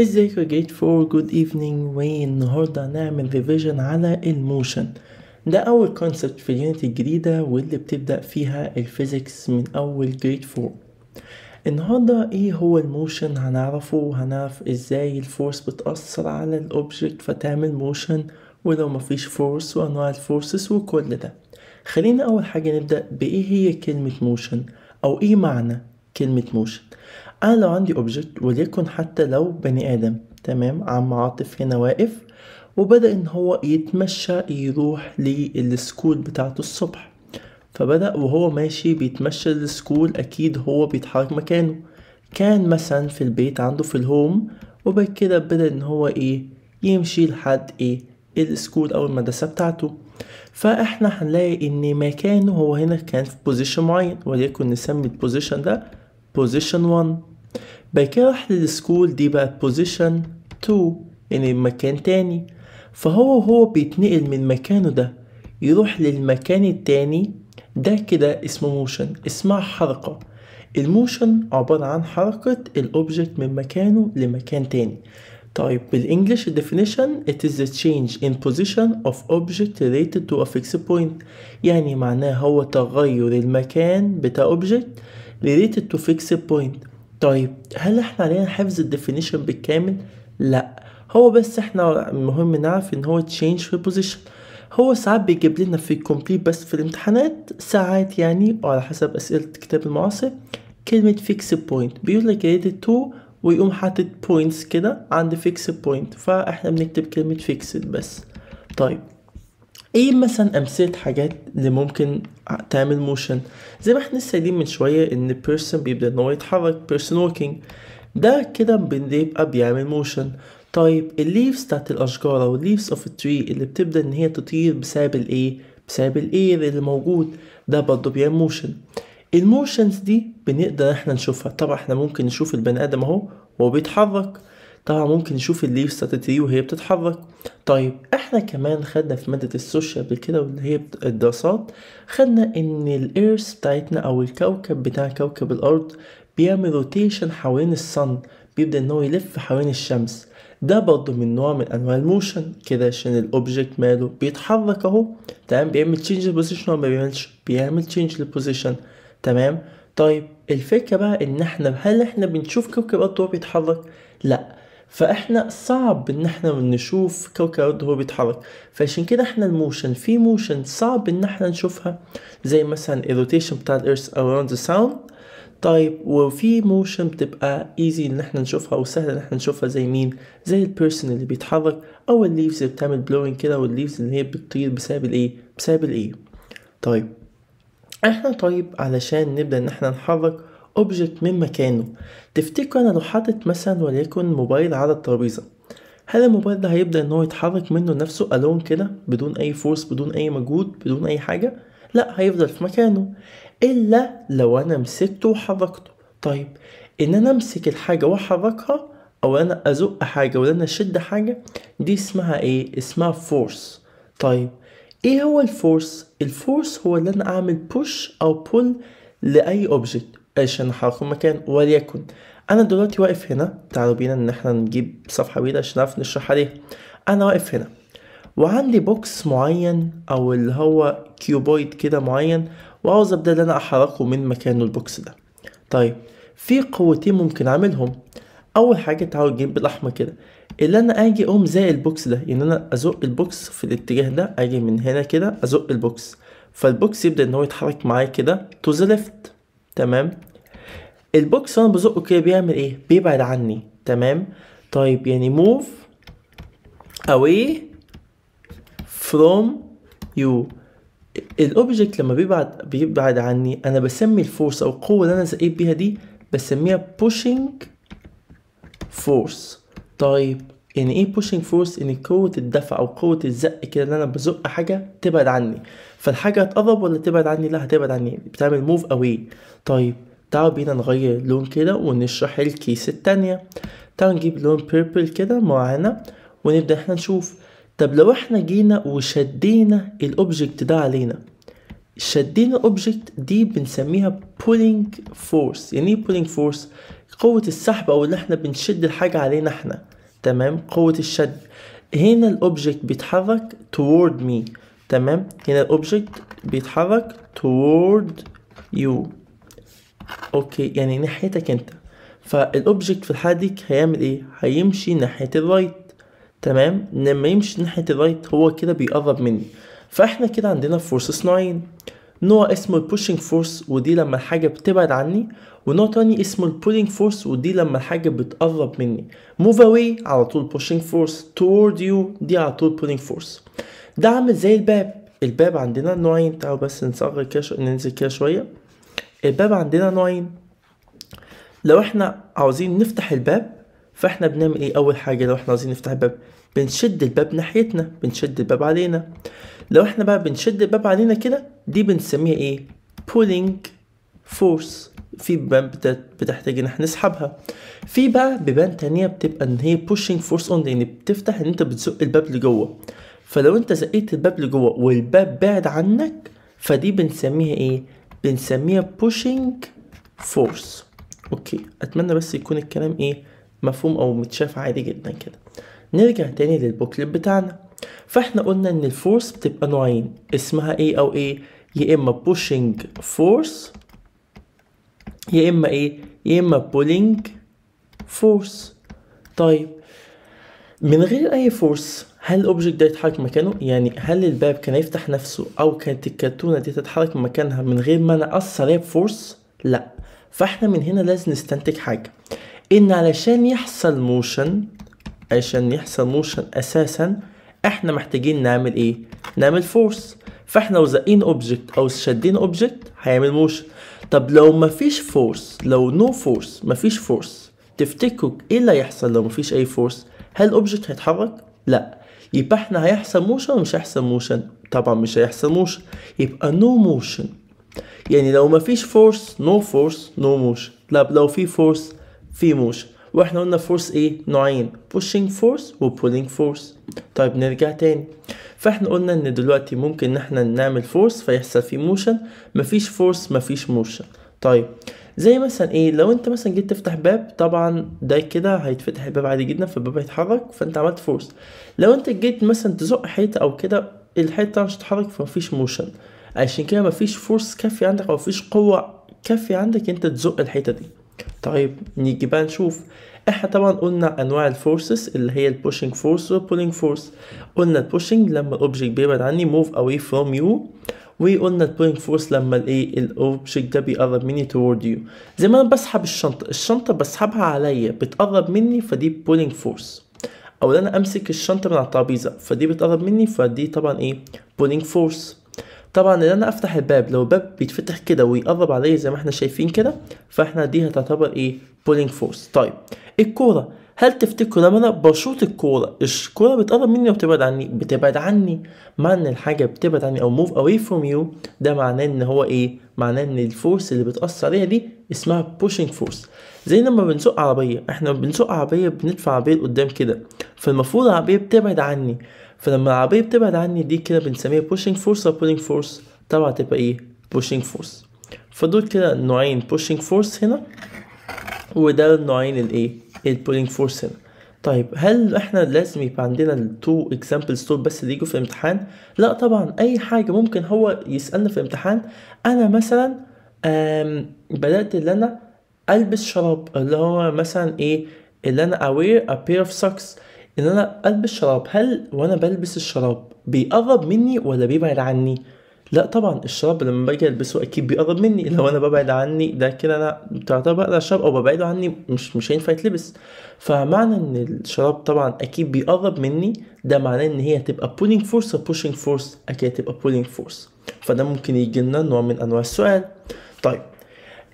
ازيكم يا جيت فور جود ايفنينج وين النهارده هنعمل ريفيجن على الموشن ده اول كونسبت في اليونت الجديده واللي بتبدا فيها الفيزيكس من اول جريد فور النهارده ايه هو الموشن هنعرفه هنعرف ازاي الفورس بتاثر على الاوبجكت فتعمل موشن ولو مفيش فورس وانواع الفورسز وكل ده خلينا اول حاجه نبدا بايه هي كلمه موشن او ايه معنى كلمه موشن انا لو عندي اوبجكت وليكن حتى لو بني ادم تمام عم عاطف هنا واقف وبدا ان هو يتمشى يروح للسكول بتاعته الصبح فبدا وهو ماشي بيتمشى للسكول اكيد هو بيتحرك مكانه كان مثلا في البيت عنده في الهوم وبعد كده بدا ان هو ايه يمشي لحد ايه السكول او المدرسه بتاعته فاحنا هنلاقي ان مكانه هو هنا كان في بوزيشن معين وليكن نسمي البوزيشن ده position 1 بعد كده راح للسكول دي بقت position 2 يعني مكان تاني فهو وهو بيتنقل من مكانه ده يروح للمكان التاني ده كده اسمه موشن اسمها حركة الموشن عبارة عن حركة الأوبجكت من مكانه لمكان تاني طيب بالإنجلش definition it is the change in position of object related to a fixed point يعني معناه هو تغير المكان بتاع object related to fixed point طيب هل احنا علينا حفظ الديفينيشن بالكامل لا هو بس احنا المهم نعرف ان هو change في position هو ساعات بيجيب لنا في الكومبليت بس في الامتحانات ساعات يعني وعلى حسب اسئله الكتاب المعاصر كلمه فيكس بوينت بيقول لك ريليتد تو ويقوم حاطط بوينتس كده عند فيكس بوينت فاحنا بنكتب كلمه fixed بس طيب ايه مثلا امثله حاجات اللي ممكن تعمل موشن زي ما احنا لسه من شويه ان بيرسون بيبدا ان هو يتحرك بيرسون ووكينج ده كده بيبقى بيعمل موشن طيب الليفز بتاعت الاشجار او الليفز اوف التري اللي بتبدا ان هي تطير بسبب الايه بسبب الاير اللي موجود ده برضه بيعمل موشن الموشنز دي بنقدر احنا نشوفها طبعا احنا ممكن نشوف البني ادم اهو وهو بيتحرك طبعا ممكن نشوف الليف ستاتي وهي بتتحرك طيب احنا كمان خدنا في مادة السوشيال قبل كده واللي هي الدراسات خدنا ان الايرث بتاعتنا او الكوكب بتاع كوكب الارض بيعمل روتيشن حوالين الصن بيبدأ ان هو يلف حوالين الشمس ده برضه من نوع من انواع الموشن كده عشان الاوبجكت ماله بيتحرك اهو تمام بيعمل تشينج للبوزيشن ولا ما بيعملش بيعمل تشينج للبوزيشن تمام طيب الفكرة بقى ان احنا هل احنا بنشوف كوكب الارض وهو بيتحرك لا فاحنا صعب ان احنا نشوف كوكب وهو بيتحرك فعشان كده احنا الموشن في موشن صعب ان احنا نشوفها زي مثلا الروتيشن بتاع الارث اراوند ذا ساوند طيب وفي موشن بتبقى ايزي ان احنا نشوفها او سهل ان احنا نشوفها زي مين زي البيرسون اللي بيتحرك او الليفز اللي بتعمل بلوينج كده والليفز اللي هي بتطير بسبب الايه بسبب الايه طيب احنا طيب علشان نبدا ان احنا نحرك اوبجكت من مكانه تفتكر انا لو حاطط مثلا وليكن موبايل على الترابيزه هل الموبايل ده هيبدا ان هو يتحرك منه نفسه الون كده بدون اي فورس بدون اي مجهود بدون اي حاجه لا هيفضل في مكانه الا لو انا مسكته وحركته طيب ان انا امسك الحاجه واحركها او انا ازق حاجه ولا انا اشد حاجه دي اسمها ايه اسمها فورس طيب ايه هو الفورس الفورس هو ان انا اعمل بوش او بول لاي اوبجكت ايش نحركه مكان وليكن انا دلوقتي واقف هنا تعالوا بينا ان احنا نجيب صفحه بيضاء عشان نعرف نشرح عليها انا واقف هنا وعندي بوكس معين او اللي هو كيوبويد كده معين وعاوز ابدا ان انا احركه من مكانه البوكس ده طيب في قوتين ممكن اعملهم اول حاجه تعالوا نجيب بالاحمر كده اللي انا اجي اقوم زي البوكس ده يعني انا ازق البوكس في الاتجاه ده اجي من هنا كده ازق البوكس فالبوكس يبدا ان هو يتحرك معايا كده تو ذا ليفت تمام البوكس انا بزقه كده بيعمل ايه بيبعد عني تمام طيب يعني move away from you الاوبجكت لما بيبعد بيبعد عني انا بسمي الفورس او القوه اللي انا زقيت بيها دي بسميها pushing force طيب يعني ايه بوشنج فورس ان قوه الدفع او قوه الزق كده ان انا بزق حاجه تبعد عني فالحاجه هتقرب ولا تبعد عني لا هتبعد عني بتعمل موف اواي طيب تعالوا بينا نغير لون كده ونشرح الكيس التانية تعالوا نجيب لون بيربل كده معانا ونبدا احنا نشوف طب لو احنا جينا وشدينا الاوبجكت ده علينا شدينا الاوبجكت دي بنسميها بولينج فورس يعني ايه بولينج فورس قوة السحب او اللي احنا بنشد الحاجة علينا احنا تمام قوة الشد هنا الاوبجكت بيتحرك toward me تمام هنا الاوبجكت بيتحرك toward you اوكي يعني ناحيتك انت فالاوبجكت في الحالة دي هيعمل ايه هيمشي ناحية الرايت تمام لما يمشي ناحية الرايت هو كده بيقرب مني فاحنا كده عندنا فورسس 9 نوع اسمه البوشنج فورس ودي لما الحاجة بتبعد عني ونوع تاني اسمه البولينج فورس ودي لما الحاجة بتقرب مني موف اواي على طول بوشنج فورس توورد يو دي على طول بولينج فورس ده عامل زي الباب الباب عندنا نوعين تعالوا بس نصغر كده ننزل كده شوية الباب عندنا نوعين لو احنا عاوزين نفتح الباب فاحنا بنعمل ايه اول حاجة لو احنا عاوزين نفتح الباب بنشد الباب ناحيتنا بنشد الباب علينا لو احنا بقى بنشد الباب علينا كده دي بنسميها ايه pulling force في بيبان بتحتاج ان احنا نسحبها في بقى بيبان تانية بتبقى ان هي pushing force on يعني بتفتح ان انت بتزق الباب لجوه فلو انت زقيت الباب لجوه والباب بعد عنك فدي بنسميها ايه بنسميها pushing force اوكي اتمنى بس يكون الكلام ايه مفهوم او متشاف عادي جدا كده نرجع تاني للبوكلت بتاعنا فاحنا قلنا ان الفورس بتبقى نوعين اسمها ايه او ايه يا اما pushing force يا اما ايه يا اما pulling force طيب من غير اي فورس هل الاوبجكت ده يتحرك مكانه يعني هل الباب كان يفتح نفسه او كانت الكرتونه دي تتحرك مكانها من غير ما انا اثر عليها بفورس لا فاحنا من هنا لازم نستنتج حاجه ان علشان يحصل موشن عشان يحصل موشن اساسا احنا محتاجين نعمل ايه نعمل فورس فاحنا لو زقين اوبجكت او شادين اوبجكت هيعمل موشن طب لو مفيش فورس لو نو فورس مفيش فورس تفتكروا ايه اللي هيحصل لو مفيش اي فورس هل الاوبجكت هيتحرك لا يبقى احنا هيحصل موشن مش هيحصل موشن طبعا مش هيحصل موشن يبقى نو no موشن يعني لو مفيش فورس نو فورس نو موشن لا لو في فورس في موشن واحنا قلنا فورس ايه نوعين بوشينج فورس وبولينج فورس طيب نرجع تاني فاحنا قلنا ان دلوقتي ممكن ان احنا نعمل فورس فيحصل فيه موشن مفيش فورس مفيش موشن طيب زي مثلا ايه لو انت مثلا جيت تفتح باب طبعا ده كده هيتفتح الباب عادي جدا فالباب هيتحرك فانت عملت فورس لو انت جيت مثلا تزق حيطه او كده الحيطه مش هتتحرك فمفيش موشن عشان كده مفيش فورس كافي عندك او مفيش قوه كافيه عندك انت تزق الحيطه دي طيب نيجي بقى نشوف احنا طبعا قلنا انواع الفورسز اللي هي البوشنج فورس والبولينج فورس قلنا البوشنج لما الاوبجكت بيبعد عني موف اواي فروم يو وقلنا البولينج فورس لما الايه الاوبجكت ده بيقرب مني توورد يو زي ما انا بسحب الشنطه الشنطه بسحبها عليا بتقرب مني فدي بولينج فورس او انا امسك الشنطه من على الترابيزه فدي بتقرب مني فدي طبعا ايه بولينج فورس طبعا ان انا افتح الباب لو الباب بيتفتح كده ويقرب عليا زي ما احنا شايفين كده فاحنا دي هتعتبر ايه بولينج فورس طيب الكوره هل تفتكروا لما انا بشوط الكوره الكوره بتقرب مني او بتبعد عني بتبعد عني معنى الحاجه بتبعد عني او موف اواي فروم يو ده معناه ان هو ايه معناه ان الفورس اللي بتاثر عليها دي اسمها بوشينج فورس زي لما بنسوق عربيه احنا بنسوق عربيه بندفع عربيه لقدام كده فالمفروض العربيه بتبعد عني فلما العربية بتبعد عني دي كده بنسميها pushing force أو pulling force طبعا تبقى إيه pushing force فدول كده نوعين pushing force هنا وده النوعين الإيه البولينج فورس هنا طيب هل احنا لازم يبقى عندنا التو اكزامبلز دول بس اللي يجوا في الامتحان لا طبعا اي حاجه ممكن هو يسالنا في الامتحان انا مثلا بدات ان انا البس شراب اللي هو مثلا ايه اللي انا اوير ا بير اوف socks ان انا البس شراب هل وانا بلبس الشراب بيقرب مني ولا بيبعد عني لا طبعا الشراب لما باجي البسه اكيد بيقرب مني لو انا ببعد عني ده كده انا تعتبر انا الشراب او ببعده عني مش مش هينفع يتلبس فمعنى ان الشراب طبعا اكيد بيقرب مني ده معناه ان هي هتبقى بولينج فورس او بوشينج فورس اكيد هتبقى بولينج فورس فده ممكن يجي لنا نوع من انواع السؤال طيب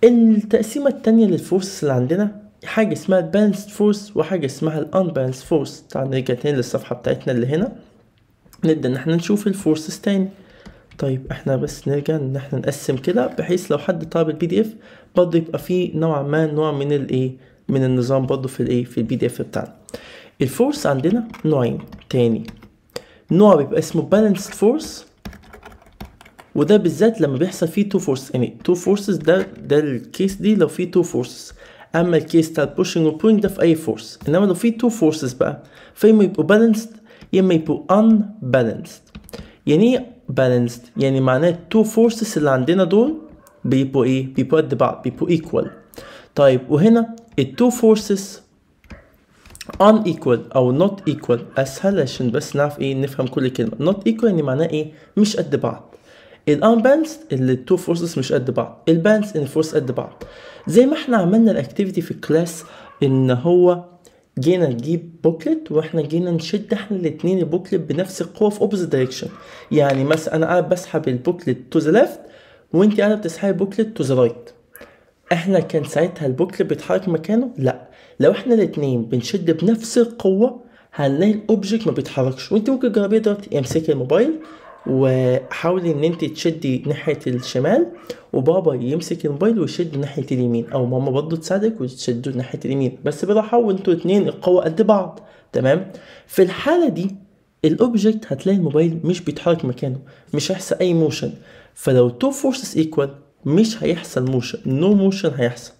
التقسيمه التانية للفورس اللي عندنا حاجة اسمها البالانسد فورس وحاجة اسمها الانبالانسد فورس تعال نرجع تاني للصفحة بتاعتنا اللي هنا نبدأ ان احنا نشوف الفورسز تاني طيب احنا بس نرجع ان احنا نقسم كده بحيث لو حد طلب البي دي اف برضه يبقى فيه نوعا ما نوع من الايه من النظام برضه في الايه في البي دي اف بتاعنا الفورس عندنا نوعين تاني نوع بيبقى اسمه بالانس فورس وده بالذات لما بيحصل فيه تو فورس يعني تو فورسز ده ده الكيس دي لو فيه تو فورسز اما الكيس بتاع البوشنج والبولينج ده في اي فورس انما لو في تو فورسز بقى اما يبقوا بالانسد يا اما يبقوا ان بالانسد يعني ايه بالانسد يعني معناه تو فورسز اللي عندنا دول بيبقوا ايه بيبقوا قد بعض بيبقوا ايكوال طيب وهنا التو فورسز ان ايكوال او نوت ايكوال اسهل عشان بس نعرف ايه نفهم كل كلمه نوت ايكوال يعني معناه ايه مش قد بعض الان باندز التو فورسز مش قد بعض الباندز ان الفورس قد بعض زي ما احنا عملنا الاكتيفيتي في الكلاس ان هو جينا نجيب بوكلت واحنا جينا نشد احنا الاثنين البوكلت بنفس القوه في اوبوزيت دايركشن يعني مثلا انا قاعد بسحب البوكلت تو ذا ليفت وانت قاعده بتسحبي البوكلت تو ذا رايت احنا كان ساعتها البوكلت بيتحرك مكانه لا لو احنا الاثنين بنشد بنفس القوه هنلاقي الاوبجكت ما بيتحركش وانت ممكن تجربيه دلوقتي امسكي الموبايل وحاولي ان انت تشدي ناحيه الشمال وبابا يمسك الموبايل ويشد ناحيه اليمين او ماما برضه تساعدك وتشدوا ناحيه اليمين بس براحه وانتوا اتنين القوه قد بعض تمام في الحاله دي الاوبجكت هتلاقي الموبايل مش بيتحرك مكانه مش هيحصل اي موشن فلو تو فورسز ايكوال مش هيحصل موشن نو no موشن هيحصل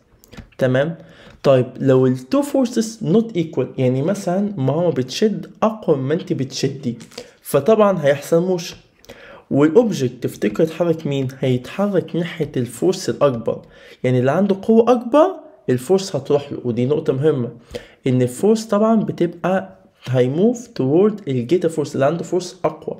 تمام طيب لو التو فورسز نوت ايكوال يعني مثلا ماما بتشد اقوى ما انت بتشدي فطبعا هيحصل موشن والاوبجكت تفتكر يتحرك مين هيتحرك ناحيه الفورس الاكبر يعني اللي عنده قوه اكبر الفورس هتروح له ودي نقطه مهمه ان الفورس طبعا بتبقى هيموف تورد الجيتا فورس اللي عنده فورس اقوى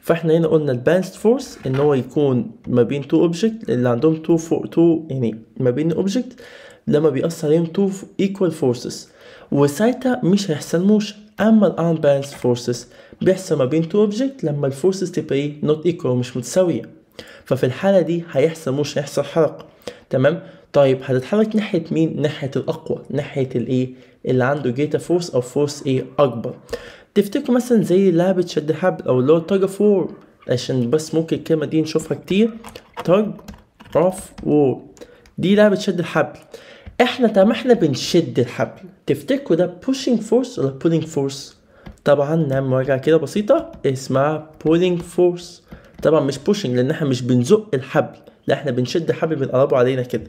فاحنا هنا قلنا البالانسد فورس ان هو يكون ما بين تو اوبجكت اللي عندهم تو فور تو يعني ما بين الاوبجكت لما بيأثر عليهم تو ايكوال فورسز وساعتها مش هيحصل موشن اما الان فورسز بيحصل ما بين تو اوبجكت لما الفورسز تبقى ايه نوت ايكوال مش متساويه ففي الحاله دي هيحصل مش هيحصل حرق تمام طيب هتتحرك ناحيه مين ناحيه الاقوى ناحيه الايه اللي عنده جيتا فورس او فورس ايه اكبر تفتكروا مثلا زي لعبه شد حبل او اللي هو تاج اوف وور عشان بس ممكن الكلمه دي نشوفها كتير تاج اوف وور دي لعبه شد الحبل احنا طب احنا بنشد الحبل تفتكروا ده pushing force ولا pulling force طبعا نعمل مراجعه كده بسيطه اسمها بولينج فورس طبعا مش بوشنج لان احنا مش بنزق الحبل لا احنا بنشد الحبل بنقربه علينا كده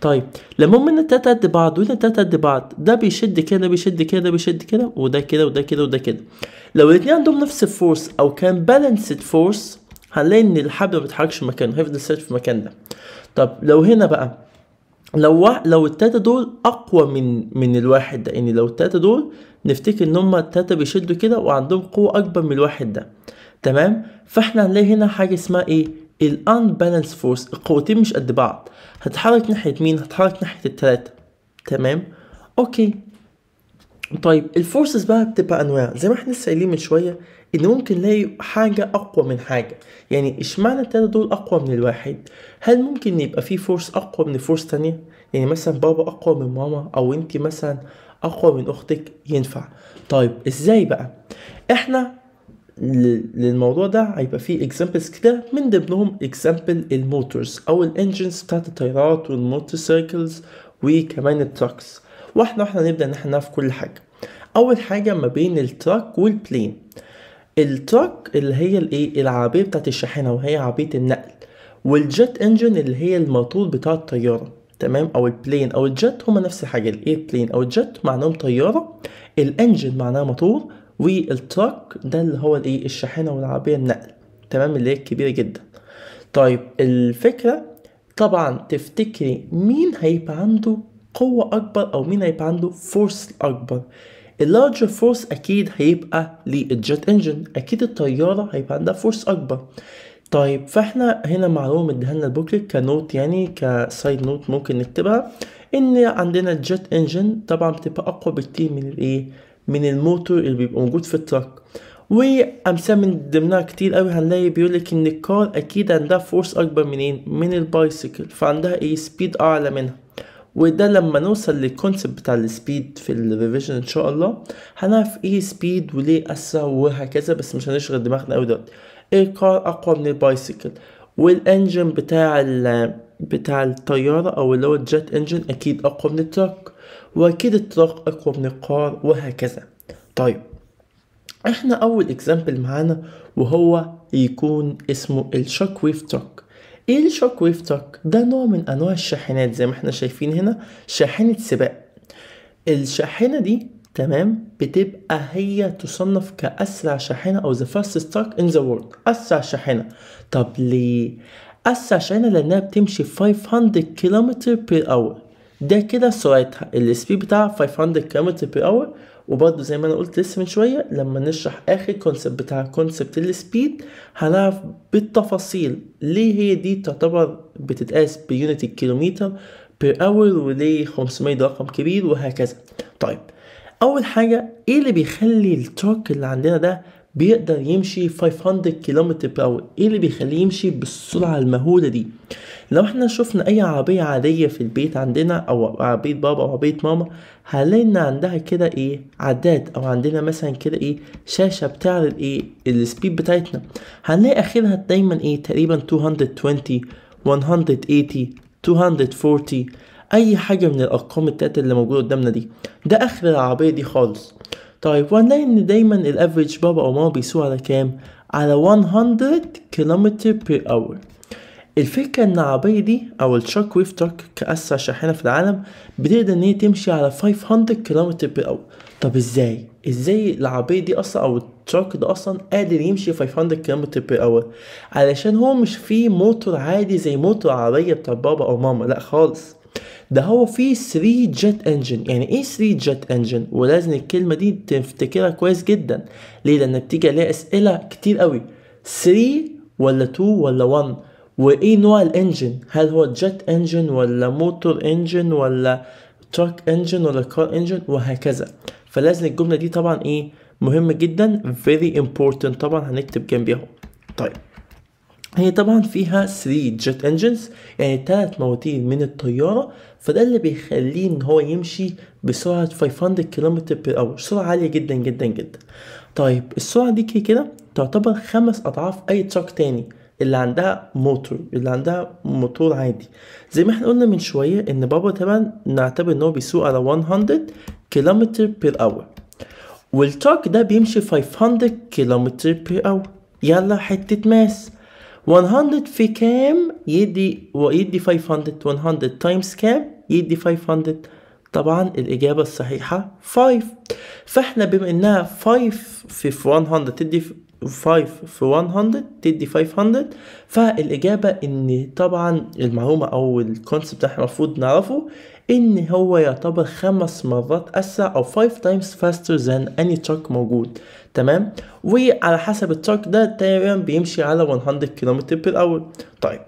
طيب لما هم التلاته قد بعض ولا التلاته قد بعض ده بيشد كده بيشد كده بيشد كده وده كده وده كده وده كده لو الاتنين عندهم نفس الفورس او كان بالانسد فورس هنلاقي ان الحبل ما بيتحركش مكانه هيفضل ثابت في المكان ده طب لو هنا بقى لو لو التلاتة دول أقوى من من الواحد ده يعني لو التلاتة دول نفتكر إن هما التلاتة بيشدوا كده وعندهم قوة أكبر من الواحد ده تمام فاحنا هنلاقي هنا حاجة اسمها إيه Unbalanced فورس القوتين مش قد بعض هتحرك ناحية مين هتحرك ناحية التلاتة تمام اوكي طيب الفورسز بقى بتبقى انواع زي ما احنا لسه قايلين من شويه ان ممكن نلاقي حاجه اقوى من حاجه يعني اشمعنى التلاته دول اقوى من الواحد هل ممكن يبقى في فورس اقوى من فورس تانية يعني مثلا بابا اقوى من ماما او انت مثلا اقوى من اختك ينفع طيب ازاي بقى احنا للموضوع ده هيبقى فيه اكزامبلز كده من ضمنهم اكزامبل الموتورز او الانجنز بتاعت الطيارات والموتوسيكلز وكمان التراكس واحنا واحنا نبدا ان احنا نعرف كل حاجه اول حاجه ما بين التراك والبلين التراك اللي هي الايه العربيه بتاعت الشاحنه وهي عربيه النقل والجت انجن اللي هي الموتور بتاع الطياره تمام او البلين او الجت هما نفس الحاجه الاير بلين او الجت معناهم طياره الانجن معناها موتور والتراك ده اللي هو الايه الشاحنه والعربيه النقل تمام اللي هي كبيره جدا طيب الفكره طبعا تفتكري مين هيبقى عنده قوة أكبر أو مين هيبقى عنده فورس أكبر اللارجر فورس اكيد هيبقى للجت انجن اكيد الطياره هيبقى عندها فورس اكبر طيب فاحنا هنا معلومه مديهالنا البوكلت كنوت يعني كسايد نوت ممكن نكتبها ان عندنا الجت انجن طبعا بتبقى اقوى بكتير من الايه من الموتور اللي بيبقى موجود في التراك وامثال من ضمنها كتير قوي هنلاقي بيقولك ان الكار اكيد عندها فورس اكبر منين من البايسيكل فعندها ايه سبيد اعلى منها وده لما نوصل للكونسبت بتاع السبيد في الريفيجن ان شاء الله هنعرف ايه سبيد وليه اسرع وهكذا بس مش هنشغل دماغنا قوي دلوقتي ايه الكار اقوى من البايسيكل والانجن بتاع ال بتاع الطيارة او اللي هو الجيت انجن اكيد اقوى من التراك واكيد التراك اقوى من القار وهكذا طيب احنا اول اكزامبل معانا وهو يكون اسمه الشوك ويف تراك ايه الشوك ويف تراك ده نوع من انواع الشاحنات زي ما احنا شايفين هنا شاحنه سباق الشاحنه دي تمام بتبقى هي تصنف كاسرع شاحنه او the fastest truck in the world اسرع شاحنه طب ليه اسرع شاحنه لانها بتمشي 500 كيلومتر بير اور ده كده سرعتها السبيد بتاعها 500 كيلومتر بير اور وبرضه زي ما انا قلت لسه من شويه لما نشرح اخر كونسبت بتاع كونسبت السبيد هنعرف بالتفاصيل ليه هي دي تعتبر بتتقاس بيونت الكيلومتر بير اور وليه 500 ده رقم كبير وهكذا طيب اول حاجه ايه اللي بيخلي التورك اللي عندنا ده بيقدر يمشي 500 كم باور ايه اللي بيخليه يمشي بالسرعه المهوله دي لو احنا شفنا اي عربيه عاديه في البيت عندنا او عربيه بابا او عربيه ماما هنلاقي ان عندها كده ايه عداد او عندنا مثلا كده ايه شاشه بتعرض ايه السبيد بتاعتنا هنلاقي اخرها دايما ايه تقريبا 220 180 240 اي حاجه من الارقام التلاته اللي موجوده قدامنا دي ده اخر العربيه دي خالص طيب ونلاقي ان دايما الافريج بابا او ماما بيسوق على كام على 100 كيلومتر بير اور الفكرة ان العربية دي او التراك ويف تراك كأسرع شاحنة في العالم بتقدر ان هي تمشي على 500 كيلومتر بير اور طب ازاي ازاي العربية دي اصلا او التراك ده اصلا قادر يمشي 500 كيلومتر بير اور علشان هو مش فيه موتور عادي زي موتور العربيه بتاع بابا او ماما لا خالص ده هو فيه 3 جت انجن يعني ايه 3 جت انجن ولازم الكلمه دي تفتكرها كويس جدا ليه لان بتيجي عليها اسئله كتير قوي 3 ولا 2 ولا 1 وايه نوع الانجن هل هو جت انجن ولا موتور انجن ولا تراك انجن ولا كار انجن وهكذا فلازم الجمله دي طبعا ايه مهمه جدا فيري امبورتنت طبعا هنكتب جنبيها طيب هي طبعا فيها 3 جت انجنز يعني ثلاث مواتير من الطياره فده اللي بيخليه ان هو يمشي بسرعه 500 كيلومتر بير اور سرعه عاليه جدا جدا جدا طيب السرعه دي كده كده تعتبر خمس اضعاف اي تراك تاني اللي عندها موتور اللي عندها موتور عادي زي ما احنا قلنا من شويه ان بابا تمام نعتبر ان هو بيسوق على 100 كيلومتر بير اور والتراك ده بيمشي 500 كيلومتر بير اور يلا حته ماس 100 في كام يدي يدي 500 100 تايمز كام يدي e 500 طبعا الإجابة الصحيحة 5 فإحنا بما إنها 5 في 100 تدي 5 في 100 تدي 500 فالإجابة إن طبعا المعلومة أو الكونسبت إحنا المفروض نعرفه إن هو يعتبر خمس مرات أسرع أو 5 times faster than any truck موجود تمام وعلى حسب التراك ده تقريبا بيمشي على 100 كيلومتر بير طيب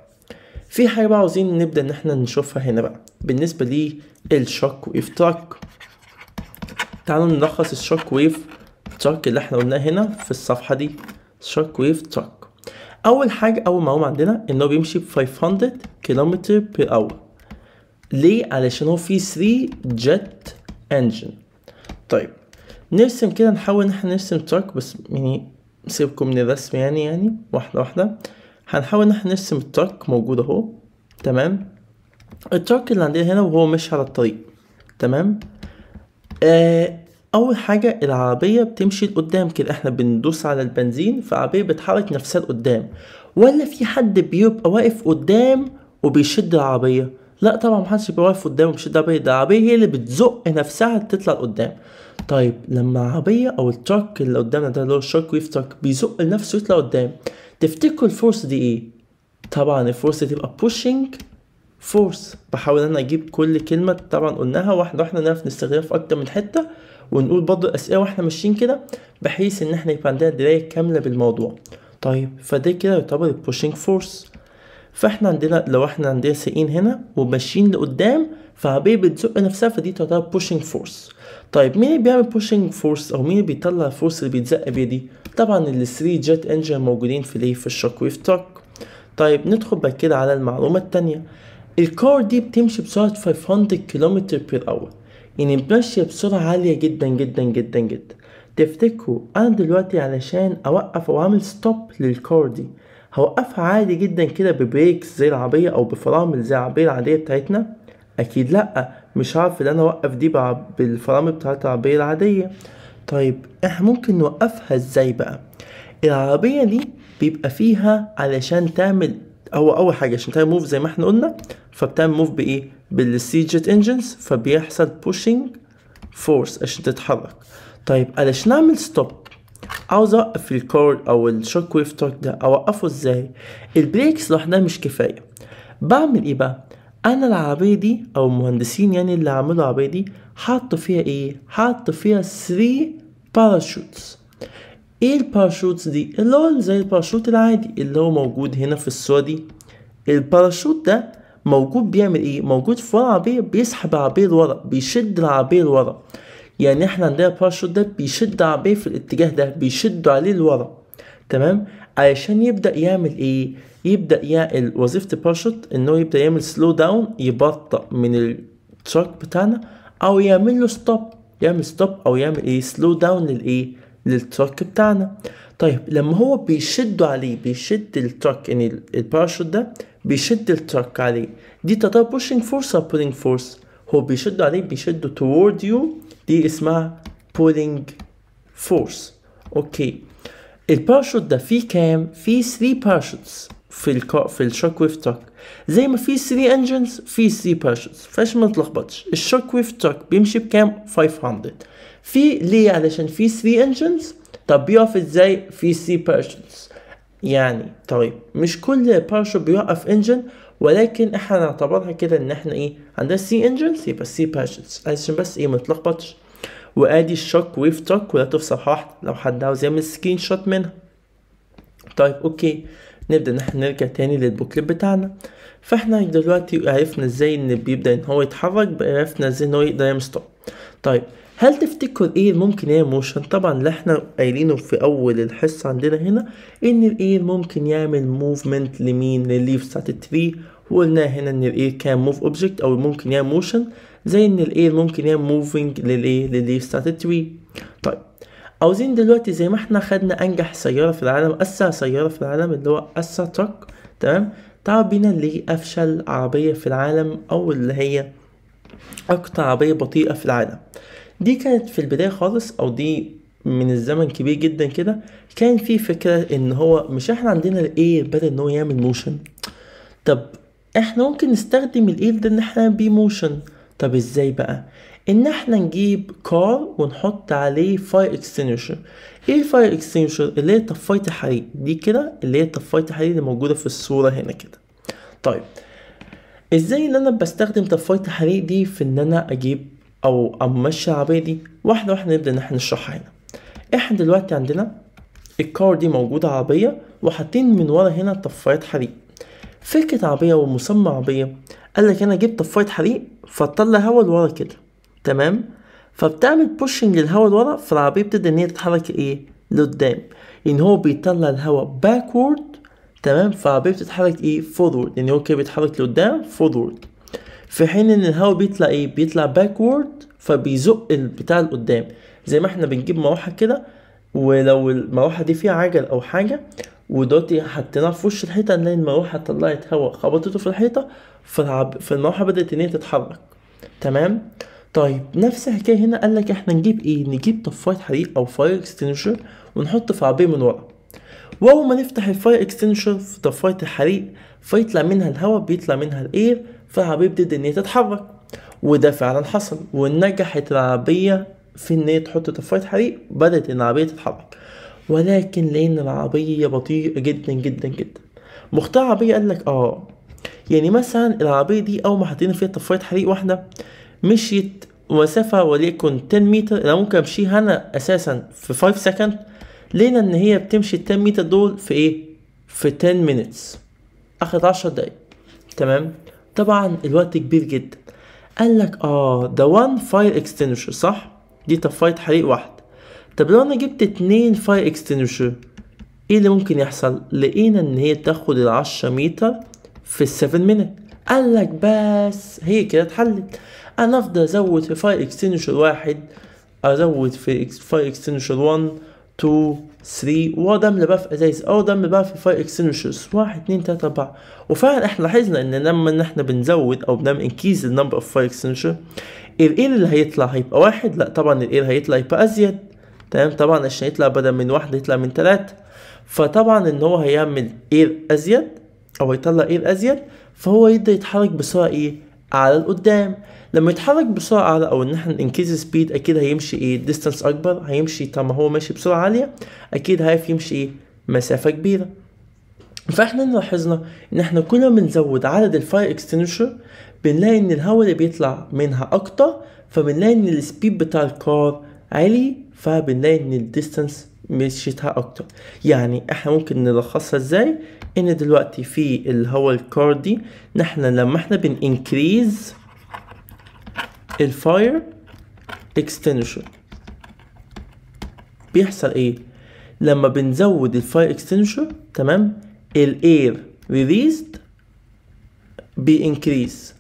في حاجه بقى عاوزين نبدا ان احنا نشوفها هنا بقى بالنسبه الشوك ويف تاك تعالوا نلخص الشوك ويف تاك اللي احنا قلناه هنا في الصفحه دي شوك ويف تاك اول حاجه اول معلومه عندنا ان هو بيمشي ب 500 كيلومتر بير اور ليه علشان هو فيه 3 جت انجن طيب نرسم كده نحاول ان احنا نرسم تراك بس يعني سيبكم من الرسم يعني يعني واحده واحده هنحاول ان احنا نرسم التراك موجود اهو تمام التراك اللي عندنا هنا وهو ماشي على الطريق تمام آه اول حاجه العربيه بتمشي لقدام كده احنا بندوس على البنزين فالعربيه بتحرك نفسها لقدام ولا في حد بيبقى واقف قدام وبيشد العربيه لا طبعا محدش بيبقى واقف قدام وبيشد العربيه ده العربيه هي اللي بتزق نفسها تطلع لقدام طيب لما العربيه او التراك اللي قدامنا ده اللي هو الشارك ويف تراك بيزق لنفسه يطلع قدام تفتكروا الفورس دي ايه طبعا الفورس دي تبقى pushing فورس بحاول انا اجيب كل كلمه طبعا قلناها واحنا واحنا نعرف نستخدمها في اكتر من حته ونقول برضه الاسئله واحنا ماشيين كده بحيث ان احنا يبقى عندنا درايه كامله بالموضوع طيب فده كده يعتبر pushing فورس فاحنا عندنا لو احنا عندنا سائقين هنا وماشيين لقدام فعبيه بتزق نفسها فدي تعتبر pushing فورس طيب مين اللي بيعمل بوشنج فورس او مين اللي بيطلع الفورس اللي بيتزق بيه دي طبعا ال 3 جيت انجن موجودين في الايه في الشوك ويف تراك طيب ندخل بعد كده على المعلومه الثانيه الكار دي بتمشي بسرعه 500 كيلومتر بير اور يعني ماشيه بسرعه عاليه جدا جدا جدا جدا تفتكروا انا دلوقتي علشان اوقف او اعمل ستوب للكار دي هوقفها عادي جدا كده ببريكس زي العربيه او بفرامل زي العربيه العاديه بتاعتنا اكيد لا مش هعرف ان انا اوقف دي بالفرامل بتاعت العربية العادية طيب احنا ممكن نوقفها ازاي بقى العربية دي بيبقى فيها علشان تعمل هو اول حاجة عشان تعمل موف زي ما احنا قلنا فبتعمل موف بايه بالسي جيت انجنز فبيحصل بوشينج فورس عشان تتحرك طيب علشان اعمل ستوب عاوز اوقف الكورد او الشوك ويف تورك ده اوقفه ازاي البريكس لوحدها مش كفايه بعمل ايه بقى انا العربيه دي او المهندسين يعني اللي عملوا العربيه دي حطوا فيها ايه حطوا فيها 3 باراشوتس ايه الباراشوتس دي اللي هو زي الباراشوت العادي اللي هو موجود هنا في الصوره دي الباراشوت ده موجود بيعمل ايه موجود في العربيه بيسحب العربيه لورا بيشد العربيه لورا يعني احنا عندنا الباراشوت ده بيشد العربيه في الاتجاه ده بيشدوا عليه لورا تمام علشان يبدا يعمل ايه يبدا يعمل وظيفه الباراشوت ان هو يبدا يعمل سلو داون يبطئ من التراك بتاعنا او يعمل له ستوب يعمل ستوب او يعمل ايه سلو داون للايه للتراك بتاعنا طيب لما هو بيشدوا عليه بيشد التراك يعني ان الباراشوت ده بيشد التراك عليه دي تعتبر بوشنج فورس او بولينج فورس هو بيشدوا عليه بيشدوا توورد يو دي اسمها بولينج فورس اوكي الباراشوت ده فيه كام فيه 3 باراشوتس في الكا في الشوك ويف توك زي ما في 3 انجنز في 3 باشز فاش ما نتلخبطش الشوك ويف توك بيمشي بكام 500 في ليه علشان في 3 انجنز طب بيقف ازاي في 3 باشز يعني طيب مش كل باراشوت بيوقف انجن ولكن احنا نعتبرها كده ان احنا ايه عندنا 3 انجنز يبقى 3 باشز علشان بس ايه ما نتلخبطش وادي الشوك ويف توك ولا تفصل واحده لو حد عاوز يعمل سكرين شوت منها طيب اوكي نبدا نحن نرجع تاني للبوكلت بتاعنا فاحنا دلوقتي عرفنا ازاي ان بيبدا ان هو يتحرك عرفنا ازاي ان هو يقدر يمسطه طيب هل تفتكر ايه ممكن يعمل موشن طبعا اللي احنا قايلينه في اول الحصه عندنا هنا ان الاير ممكن يعمل موفمنت لمين لليف بتاعت التري وقلنا هنا ان الاير كان موف اوبجكت او ممكن يعمل موشن زي ان الاير ممكن يعمل موفينج للايه للليف بتاعت التري طيب عاوزين دلوقتي زي ما احنا خدنا انجح سياره في العالم اسرع سياره في العالم اللي هو اسرع تراك تمام تعالوا بينا لافشل عربيه في العالم او اللي هي اكتر عربيه بطيئه في العالم دي كانت في البدايه خالص او دي من الزمن كبير جدا كده كان في فكره ان هو مش احنا عندنا الاير بدل ان هو يعمل موشن طب احنا ممكن نستخدم الاير ده ان احنا بيه موشن طب ازاي بقى ان احنا نجيب كار ونحط عليه فاير اكستنشر ايه الفاير اكستنشر اللي هي طفايه الحريق دي كده اللي هي طفايه الحريق اللي موجوده في الصوره هنا كده طيب ازاي ان انا بستخدم طفايه الحريق دي في ان انا اجيب او امشي العربيه دي واحده واحده نبدا ان احنا نشرحها هنا احنا دلوقتي عندنا الكار دي موجوده عربيه وحاطين من ورا هنا طفايات حريق فكره عربيه ومسمى عربيه قال لك انا جبت طفايه حريق فطلع هوا لورا كده تمام فبتعمل بوشنج الهواء لورا فالعربيه بتبدا ان هي تتحرك ايه لقدام ان يعني هو بيطلع الهواء باكورد تمام فالعربيه بتتحرك ايه فورورد يعني هو كده بيتحرك لقدام فورورد في حين ان الهواء بيطلع ايه بيطلع باكورد فبيزق البتاع لقدام زي ما احنا بنجيب مروحه كده ولو المروحه دي فيها عجل او حاجه ودلوقتي حطيناها في وش الحيطه نلاقي المروحه طلعت هواء خبطته في الحيطه فالمروحه بدات ان هي تتحرك تمام طيب نفس الحكايه هنا قال لك احنا نجيب ايه نجيب طفايه حريق او فاير اكستنشر ونحط في عربيه من ورا واول ما نفتح الفاير اكستنشر في طفايه الحريق فيطلع منها الهواء بيطلع منها الاير فالعربيه بتبدا ان هي تتحرك وده فعلا حصل ونجحت العربيه في ان هي تحط طفايه حريق بدات ان العربيه تتحرك ولكن لان العربيه بطيئه جدا جدا جدا مختار عربيه قال لك اه يعني مثلا العربيه دي اول ما حطينا فيها طفايه حريق واحده مشيت مسافة وليكن 10 متر انا ممكن امشيها انا اساسا في 5 سكند لقينا ان هي بتمشي 10 متر دول في ايه في 10 minutes اخد 10 دقايق تمام طبعا الوقت كبير جدا قال لك اه ده 1 فاير اكستنشر صح دي طفايه حريق واحد طب لو انا جبت اتنين فاير اكستنشر ايه اللي ممكن يحصل لقينا ان هي تاخد ال 10 متر في 7 minutes قال لك بس هي كده اتحلت انا افضل ازود في فاير اكستنشن واحد ازود في فاير اكستنشن 1 2 3 وده اللي بقى في ازايز او ده بقى في فاير اكستنشنز 1 2 3 4 وفعلا احنا لاحظنا ان لما ان احنا بنزود او بنعمل انكيز النمبر اوف فاير اكستنشن الايل اللي هيطلع هيبقى واحد لا طبعا الايل هيطلع يبقى ازيد تمام طبعا عشان يطلع بدل من واحد يطلع من ثلاثة فطبعا ان هو هيعمل اير ازيد او هيطلع اير ازيد فهو يبدا يتحرك بسرعه ايه على القدام لما يتحرك بسرعه أعلى او ان احنا ننكيز سبيد اكيد هيمشي ايه ديستانس اكبر هيمشي طالما هو ماشي بسرعه عاليه اكيد هيعرف يمشي ايه مسافه كبيره فاحنا لاحظنا ان احنا كل ما بنزود عدد الفاير اكستنشر بنلاقي ان الهواء اللي بيطلع منها اكتر فبنلاقي ان السبيد بتاع الكار عالي فبنلاقي ان الديستانس مشيتها اكتر يعني احنا ممكن نلخصها ازاي ان دلوقتي في الهواء الكار دي نحنا لما احنا بننكريز الفاير اكستنشن بيحصل ايه لما بنزود الفاير اكستنشن تمام الاير ريليزد بينكريز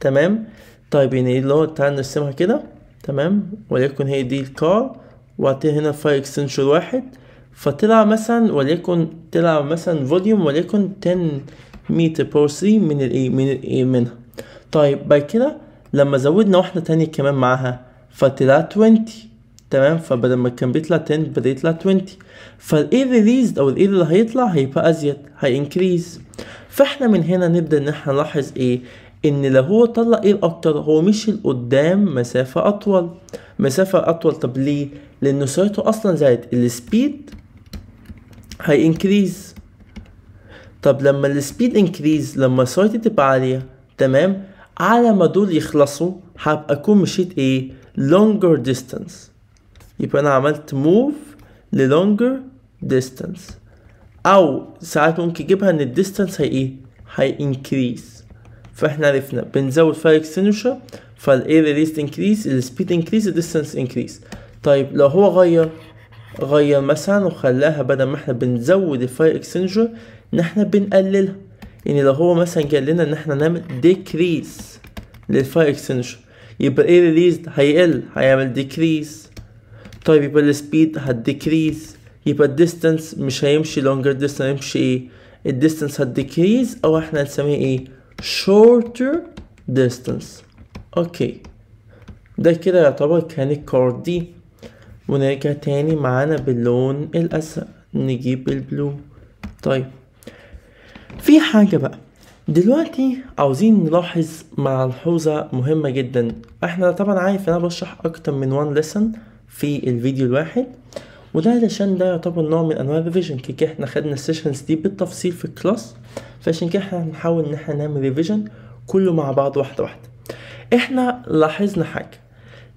تمام طيب يعني ايه اللي هو تعال نرسمها كده تمام وليكن هي دي الكار وهتلاقي هنا فاير اكستنشن واحد فطلع مثلا وليكن طلع مثلا فوليوم وليكن 10 متر بور 3 من الايه من الايه منها طيب بعد كده لما زودنا واحدة تانية كمان معاها فطلع 20 تمام فبدل ما كان بيطلع 10 بدأ يطلع 20 فالاير ريليزد او الاير اللي هيطلع هيبقى ازيد هينكريز فاحنا من هنا نبدأ ان احنا نلاحظ ايه ان لو هو طلع اير اكتر هو مشي لقدام مسافة اطول مسافة اطول طب ليه لان سرعته اصلا زادت السبيد هينكريز طب لما السبيد انكريز لما سرعتي تبقى عالية تمام على ما دول يخلصوا حاب اكون مشيت ايه longer distance يبقى انا عملت move ل longer distance او ساعات ممكن اجيبها ان الديستانس هي ايه هي increase فاحنا عرفنا بنزود فرق سينوشا increase ال انكريز increase انكريز distance انكريز طيب لو هو غير غير مثلا وخلاها بدل ما احنا بنزود الفاير اكسنجر ان احنا بنقللها يعني لو هو مثلا قال لنا ان احنا نعمل ديكريس للفاير اكستنشن يبقى ايه ريليز هيقل هيعمل ديكريس طيب يبقى السبيد هتديكريز يبقى الديستانس مش هيمشي لونجر ديستانس هيمشي ايه الديستانس هتديكريز او احنا هنسميه ايه شورتر distance اوكي ده كده يعتبر كان الكارد دي ونرجع تاني معانا باللون الازرق نجيب البلو طيب في حاجة بقى دلوقتي عاوزين نلاحظ ملحوظة مهمة جدا احنا طبعا عارف انا بشرح اكتر من وان ليسن في الفيديو الواحد وده علشان ده يعتبر نوع من انواع الريفيجن كي احنا خدنا السيشنز دي بالتفصيل في الكلاس فعشان كده احنا هنحاول ان احنا نعمل ريفيجن كله مع بعض واحدة واحدة احنا لاحظنا حاجة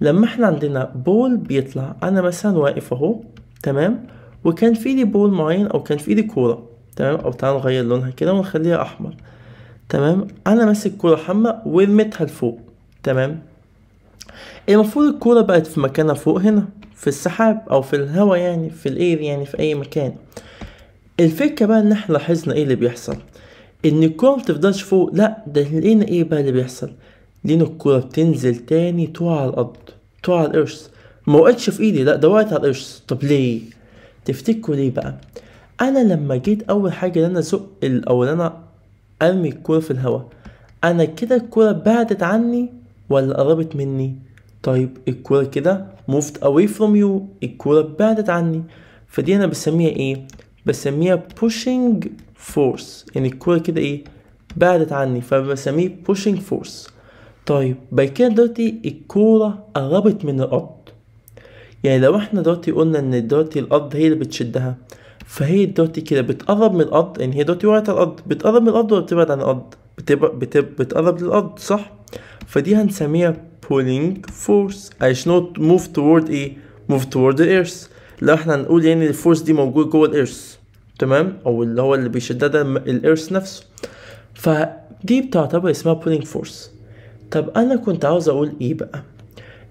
لما احنا عندنا بول بيطلع انا مثلا واقف اهو تمام وكان في ايدي بول معين او كان في ايدي كورة تمام او تعالى نغير لونها كده ونخليها احمر تمام انا ماسك كوره حمى ورميتها لفوق تمام المفروض الكوره بقت في مكانها فوق هنا في السحاب او في الهوا يعني في الاير يعني في اي مكان الفكره بقى ان احنا لاحظنا ايه اللي بيحصل ان الكوره متفضلش فوق لا ده لقينا ايه بقى اللي بيحصل لقينا الكوره بتنزل تاني تقع على الارض تقع على القرش ما وقعتش في ايدي لا ده وقعت على القرش طب ليه تفتكروا ليه بقى انا لما جيت اول حاجه ان انا اسوق او ان انا ارمي الكوره في الهواء انا كده الكوره بعدت عني ولا قربت مني طيب الكوره كده moved away from you الكوره بعدت عني فدي انا بسميها ايه بسميها pushing force يعني الكوره كده ايه بعدت عني فبسميه pushing force طيب بعد كده دلوقتي الكوره قربت من الارض يعني لو احنا دلوقتي قلنا ان دلوقتي الارض هي اللي بتشدها فهي الدوتي كده بتقرب من الأرض يعني هي دوتي وقعت على الأرض بتقرب من الأرض ولا بتبعد عن الأرض بتبقى بتب... بتقرب للأرض صح فدي هنسميها pulling force اي should موف move toward ايه move toward the earth لو احنا هنقول يعني الفورس دي موجود جوه الارث تمام او اللي هو اللي بيشدها الارث نفسه فدي بتعتبر اسمها pulling force طب انا كنت عاوز اقول ايه بقى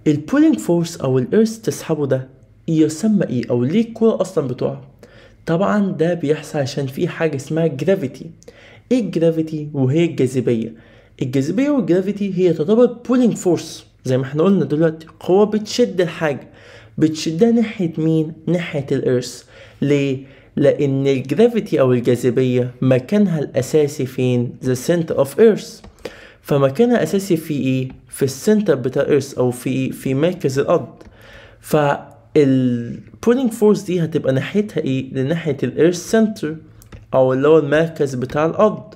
البولينج فورس او الارث تسحبه ده يسمى ايه او ليه الكوره اصلا بتقع طبعا ده بيحصل عشان في حاجة اسمها جرافيتي ايه الجرافيتي وهي الجاذبية الجاذبية والجرافيتي هي تعتبر بولينج فورس زي ما احنا قلنا دلوقتي قوة بتشد الحاجة بتشدها ناحية مين؟ ناحية الإرث ليه؟ لأن الجرافيتي أو الجاذبية مكانها الأساسي فين؟ ذا سنتر أوف إيرث فمكانها الأساسي في إيه؟ في السنتر بتاع إيرث أو في إيه؟ في مركز الأرض ف البولينج فورس دي هتبقى ناحيتها ايه لناحية الايرث سنتر او اللي هو المركز بتاع الارض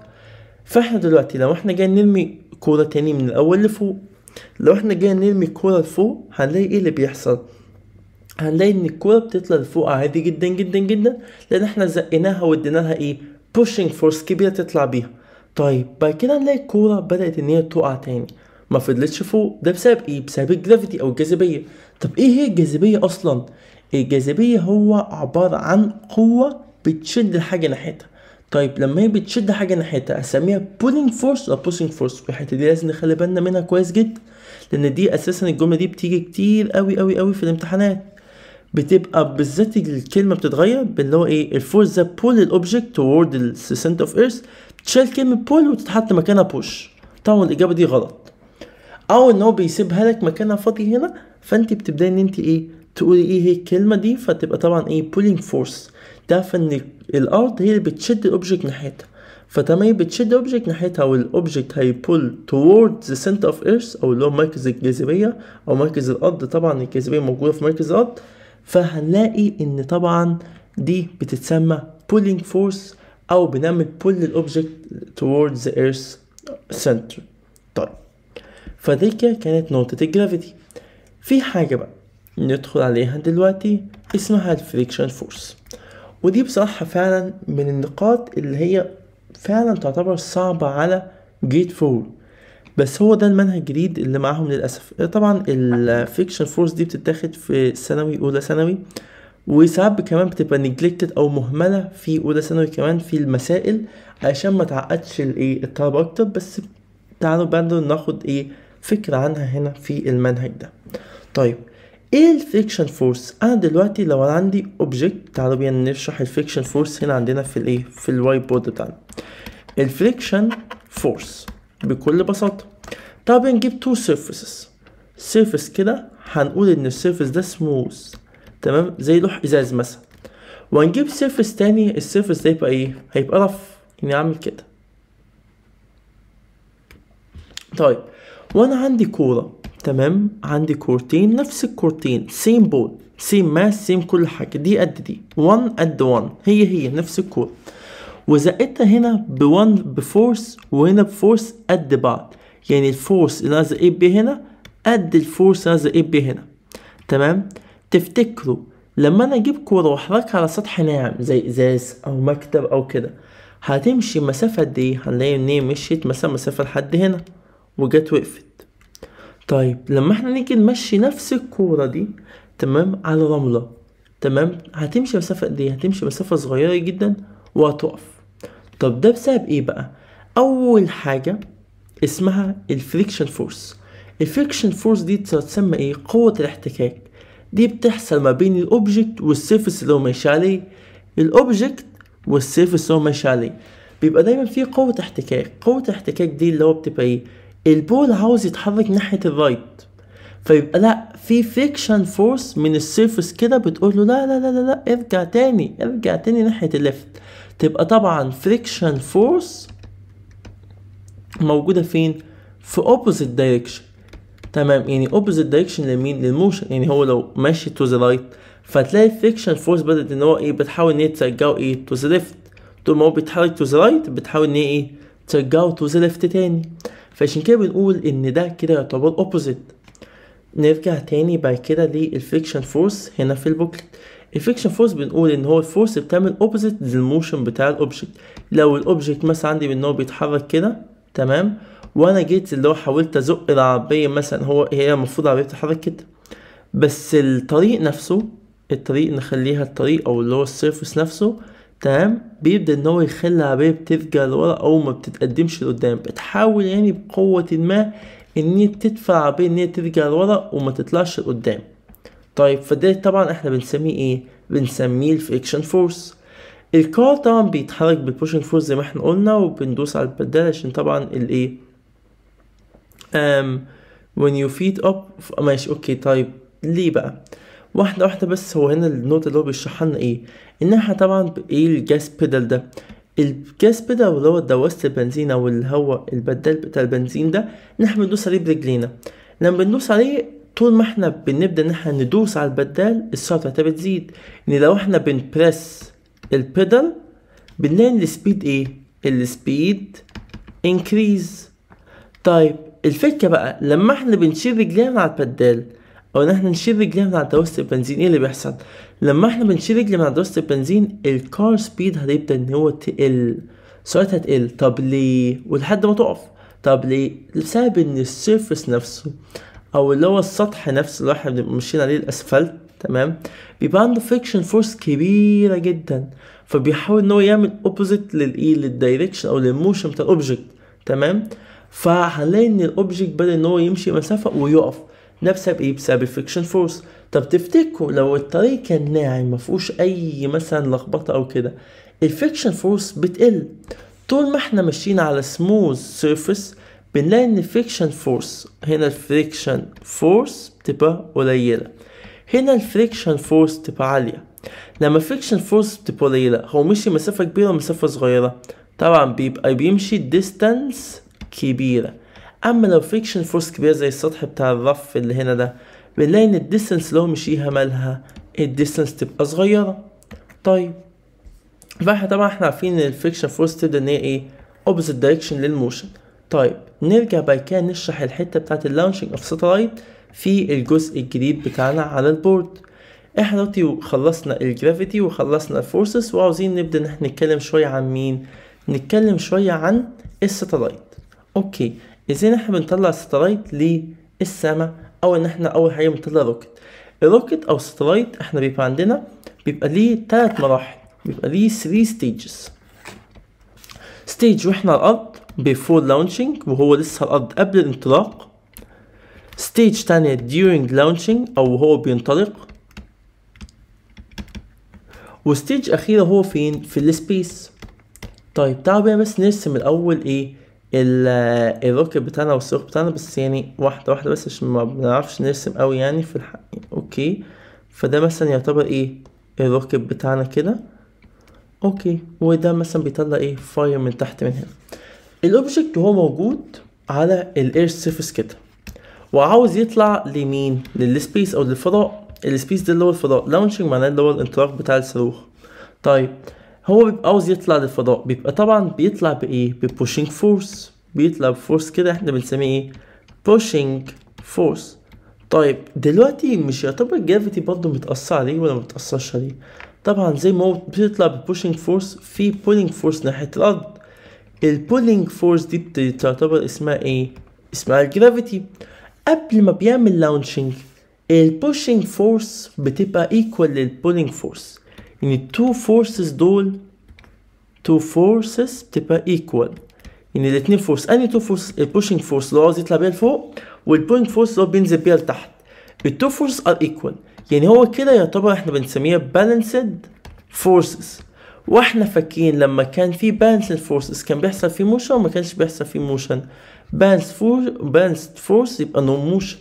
فاحنا دلوقتي لو احنا جايين نرمي كورة تاني من الاول لفوق لو احنا جايين نرمي الكورة لفوق هنلاقي ايه اللي بيحصل هنلاقي ان الكورة بتطلع لفوق عادي جدا جدا جدا لان احنا زقيناها وادينا لها ايه بوشنج فورس كبيرة تطلع بيها طيب بعد كده هنلاقي الكورة بدأت ان هي تقع تاني ما فضلتش فوق ده بسبب ايه بسبب الجرافيتي او الجاذبيه طب ايه هي الجاذبيه اصلا الجاذبيه هو عباره عن قوه بتشد الحاجه ناحيتها طيب لما هي بتشد حاجه ناحيتها اسميها بولينج فورس ولا بوشينج فورس الحته دي لازم نخلي بالنا منها كويس جدا لان دي اساسا الجمله دي بتيجي كتير قوي قوي قوي في الامتحانات بتبقى بالذات الكلمه بتتغير باللي هو ايه الفورس ده بول الاوبجكت توورد السنتر اوف ايرث تشال كلمه بول وتتحط مكانها بوش طبعا الاجابه دي غلط او ان هو بيسيبها لك مكانها فاضي هنا فانت بتبداي ان انت ايه تقولي ايه هي الكلمه دي فتبقى طبعا ايه بولينج فورس ده فان الارض هي اللي بتشد الاوبجكت ناحيتها فتمام هي بتشد اوبجكت ناحيتها والاوبجكت هيبول towards the center of earth او اللي هو مركز الجاذبيه او مركز الارض طبعا الجاذبيه موجوده في مركز الارض فهنلاقي ان طبعا دي بتتسمى pulling force او بنعمل pull الاوبجكت towards the earth center فديك كانت نقطة الجرافيتي في حاجة بقى ندخل عليها دلوقتي اسمها الفريكشن فورس ودي بصراحة فعلا من النقاط اللي هي فعلا تعتبر صعبة على جيت فور بس هو ده المنهج الجديد اللي معاهم للأسف طبعا الفريكشن فورس دي بتتاخد في ثانوي أولى ثانوي وساعات كمان بتبقى نجلكتد او مهمله في اولى ثانوي كمان في المسائل عشان ما تعقدش الايه الطلبه اكتر بس تعالوا بقى ناخد ايه فكرة عنها هنا في المنهج ده طيب ايه الفريكشن فورس انا دلوقتي لو انا عندي اوبجكت تعالوا بينا نشرح الفريكشن فورس هنا عندنا في الايه في الواي بورد بتاعنا الفريكشن فورس بكل بساطه طب نجيب تو سيرفيسز سيرفيس كده هنقول ان السيرفيس ده سموث تمام زي لوح ازاز مثلا وهنجيب سيرفيس تاني السيرفيس ده يبقى ايه هيبقى رف يعني اعمل كده طيب وانا عندي كوره تمام عندي كورتين نفس الكورتين سيم بول سيم ماس سيم كل حاجه دي قد دي 1 قد 1 هي هي نفس الكوره وزقتها هنا ب 1 بفورس وهنا بفورس قد بعض يعني الفورس اللي انا زقيت بيه هنا قد الفورس اللي انا زقيت بيه هنا تمام تفتكروا لما انا اجيب كوره واحركها على سطح ناعم زي ازاز او مكتب او كده هتمشي مسافه قد ايه هنلاقي ان هي مشيت مثلا مسافه لحد هنا وجت وقفت طيب لما احنا نيجي نمشي نفس الكورة دي تمام على رملة تمام هتمشي مسافة قد ايه هتمشي مسافة صغيرة جدا وهتقف طب ده بسبب ايه بقى اول حاجة اسمها الفريكشن فورس الفريكشن فورس دي تسمى ايه قوة الاحتكاك دي بتحصل ما بين الاوبجكت والسيرفس اللي هو ماشي عليه الاوبجكت والسيرفس اللي هو ماشي عليه بيبقى دايما في قوة احتكاك قوة احتكاك دي اللي هو بتبقى ايه البول عاوز يتحرك ناحية الرايت فيبقى لا في فيكشن فورس من السيرفس كده بتقول له لا لا لا لا لا ارجع تاني ارجع تاني ناحية الليفت تبقى طبعا فريكشن فورس موجودة فين في opposite direction تمام يعني opposite direction لمين للموشن يعني هو لو ماشي to the right فتلاقي الفريكشن فورس بدأت ان هو ايه بتحاول ان هي ترجعه ايه to the left طول ما هو بيتحرك to the right بتحاول ان هي ايه ترجعه to the left تاني فعشان كده بنقول ان ده كده يعتبر اوبوزيت نرجع تاني بعد كده للفريكشن فورس هنا في البوكلت الفريكشن فورس بنقول ان هو الفورس بتعمل اوبوزيت للموشن بتاع الاوبجكت لو الاوبجكت مثلا عندي بان هو بيتحرك كده تمام وانا جيت اللي هو حاولت ازق العربيه مثلا هو هي المفروض العربيه بتتحرك كده بس الطريق نفسه الطريق نخليها الطريق او اللي هو السيرفس نفسه تمام بيبدا ان هو يخلي العربيه بترجع لورا او ما بتتقدمش لقدام بتحاول يعني بقوه ما ان هي تدفع العربيه ان هي ترجع لورا وما تطلعش لقدام طيب فده طبعا احنا بنسميه ايه بنسميه الفريكشن فورس الكار طبعا بيتحرك بالبوشنج فورس زي ما احنا قلنا وبندوس على البدال عشان طبعا الايه um when you feed up ماشي اوكي طيب ليه بقى واحدة واحدة بس هو هنا النقطة اللي هو بيشرحها لنا ايه ان احنا طبعا ايه الجاس بيدل ده الجاس بيدل اللي هو دواسة البنزين او اللي هو البدال بتاع البنزين ده ان احنا بندوس عليه برجلينا لما بندوس عليه طول ما احنا بنبدا ان احنا ندوس على البدال السرعة بتاعتها بتزيد ان يعني لو احنا بنبرس البيدل بنلاقي السبيد ايه السبيد انكريز طيب الفكرة بقى لما احنا بنشيل رجلينا على البدال او نحن نشيل رجلينا من على دوسة البنزين ايه اللي بيحصل لما احنا بنشيل رجلي من على دوسة البنزين الكار سبيد هتبدا ان هو تقل سرعتها تقل طب ليه ولحد ما تقف طب ليه بسبب ان السيرفس نفسه او اللي هو السطح نفسه اللي احنا بنبقى ماشيين عليه الاسفلت تمام بيبقى عنده فريكشن فورس كبيره جدا فبيحاول ان هو يعمل اوبوزيت للاي للدايركشن او للموشن بتاع الاوبجكت تمام فهنلاقي ان الاوبجكت بدا ان هو يمشي مسافه ويقف نفسها بايه بسبب الفريكشن فورس طب تفتكروا لو الطريق كان ناعم ما فيهوش اي مثلا لخبطه او كده الفريكشن فورس بتقل طول ما احنا ماشيين على سموث سيرفيس بنلاقي ان الفريكشن فورس هنا الفريكشن فورس بتبقى قليله هنا الفريكشن فورس بتبقى عاليه لما الفريكشن فورس بتبقى قليله هو مشي مسافه كبيره ومسافه صغيره طبعا بيبقى بيمشي ديستانس كبيره اما لو فريكشن فورس كبير زي السطح بتاع الرف اللي هنا ده بنلاقي ان الديستنس لو مشيها مالها الديستنس تبقى صغيره طيب فاحنا طبعا احنا عارفين ان الفريكشن فورس تبدا ان هي ايه اوبوزيت دايركشن للموشن طيب نرجع بعد كده نشرح الحته بتاعت اللانشنج اوف ساتلايت في الجزء الجديد بتاعنا على البورد احنا دلوقتي خلصنا الجرافيتي وخلصنا الفورسز وعاوزين نبدا ان احنا نتكلم شويه عن مين نتكلم شويه عن الساتلايت اوكي ازاي نحن بنطلع ستلايت للسما او ان احنا اول حاجه بنطلع روكت الروكت او ستلايت احنا بيبقى عندنا بيبقى ليه تلات مراحل بيبقى ليه 3 ستيجز ستيج واحنا على الارض بيفور launching وهو لسه على الارض قبل الانطلاق ستيج تانية during launching او هو بينطلق وستيج اخيرة هو فين في السبيس طيب تعالوا بقى بس نرسم الاول ايه الروك آه، بتاعنا والصاروخ بتاعنا بس يعني واحدة واحدة بس عشان ما بنعرفش نرسم قوي يعني في الحقيقة اوكي فده مثلا يعتبر ايه الروك بتاعنا كده اوكي وده مثلا بيطلع ايه فاير من تحت من هنا الاوبجكت هو موجود على الاير سيرفيس كده وعاوز يطلع لمين للسبيس او للفضاء السبيس ده اللي هو الفضاء لونشنج معناه اللي هو الانطلاق بتاع الصاروخ طيب هو بيبقى عاوز يطلع للفضاء بيبقى طبعا بيطلع بايه ببوشينج فورس بيطلع بفورس كده احنا بنسميه ايه بوشنج فورس طيب دلوقتي مش يعتبر الجرافيتي برضه متأثر عليه ولا متأثرش عليه طبعا زي ما هو بيطلع ببوشينج فورس في بولينج فورس ناحية الأرض البولينج فورس دي بتعتبر اسمها ايه اسمها الجرافيتي قبل ما بيعمل لونشينج البوشينج فورس بتبقى ايكوال للبولينج فورس يعني التو فورسز دول تو فورسز بتبقى ايكوال يعني الاثنين فورس اني تو فورس البوشنج فورس اللي عاوز يطلع بيها لفوق والبوينج فورس اللي هو بينزل بيها لتحت التو فورس ار ايكوال يعني هو كده يعتبر احنا بنسميها بالانسد فورسز واحنا فاكرين لما كان في بالانسد فورسز كان بيحصل في موشن وما كانش بيحصل في موشن بالانس فور بالانسد فورس يبقى نو موشن